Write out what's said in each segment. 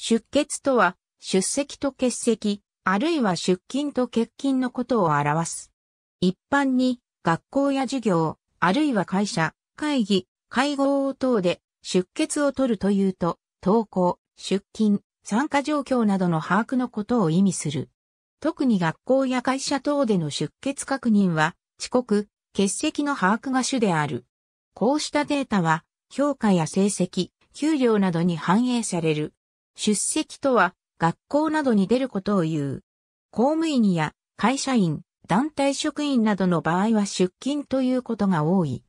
出血とは、出席と欠席、あるいは出勤と欠勤のことを表す。一般に、学校や授業、あるいは会社、会議、会合等で出血を取るというと、登校、出勤、参加状況などの把握のことを意味する。特に学校や会社等での出欠確認は、遅刻、欠席の把握が主である。こうしたデータは、評価や成績、給料などに反映される。出席とは、学校などに出ることを言う。公務員や会社員、団体職員などの場合は出勤ということが多い。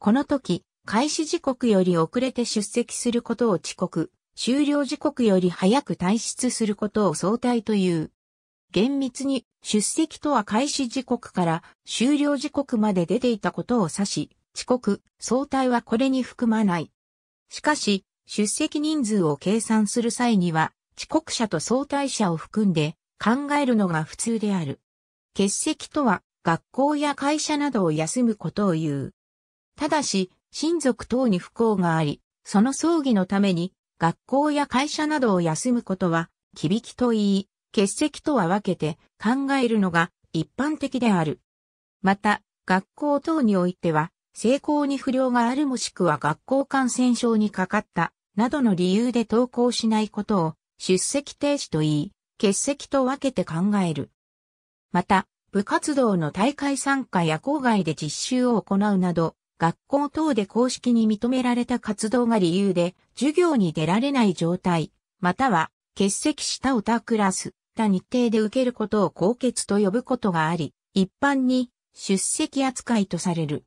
この時、開始時刻より遅れて出席することを遅刻、終了時刻より早く退出することを早退という。厳密に出席とは開始時刻から終了時刻まで出ていたことを指し、遅刻、早退はこれに含まない。しかし、出席人数を計算する際には、遅刻者と相対者を含んで考えるのが普通である。欠席とは、学校や会社などを休むことを言う。ただし、親族等に不幸があり、その葬儀のために、学校や会社などを休むことは、響きと言い、欠席とは分けて考えるのが一般的である。また、学校等においては、成功に不良があるもしくは学校感染症にかかった、などの理由で登校しないことを出席停止と言い、欠席と分けて考える。また、部活動の大会参加や校外で実習を行うなど、学校等で公式に認められた活動が理由で、授業に出られない状態、または、欠席したオタクラス、た日程で受けることを高欠と呼ぶことがあり、一般に出席扱いとされる。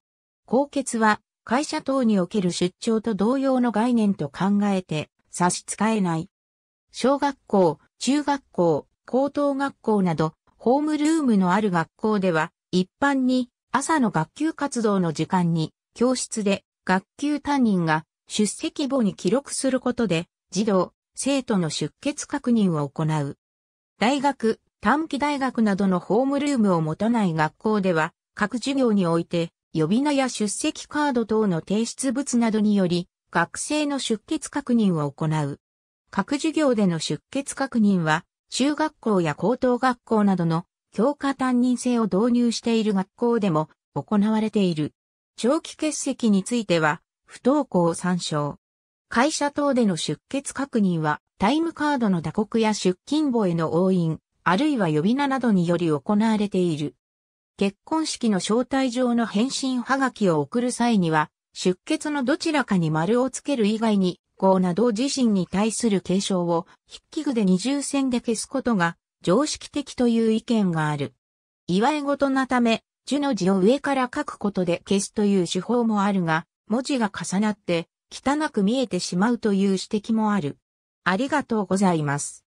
高血は会社等における出張と同様の概念と考えて差し支えない。小学校、中学校、高等学校など、ホームルームのある学校では、一般に朝の学級活動の時間に、教室で学級担任が出席簿に記録することで、児童、生徒の出欠確認を行う。大学、短期大学などのホームルームを持たない学校では、各授業において、呼び名や出席カード等の提出物などにより、学生の出欠確認を行う。各授業での出欠確認は、中学校や高等学校などの教科担任制を導入している学校でも行われている。長期欠席については、不登校を参照。会社等での出欠確認は、タイムカードの打刻や出勤簿への押印、あるいは呼び名などにより行われている。結婚式の招待状の返信はがきを送る際には、出血のどちらかに丸をつける以外に、号など自身に対する継承を筆記具で二重線で消すことが常識的という意見がある。祝い事なため、樹の字を上から書くことで消すという手法もあるが、文字が重なって汚く見えてしまうという指摘もある。ありがとうございます。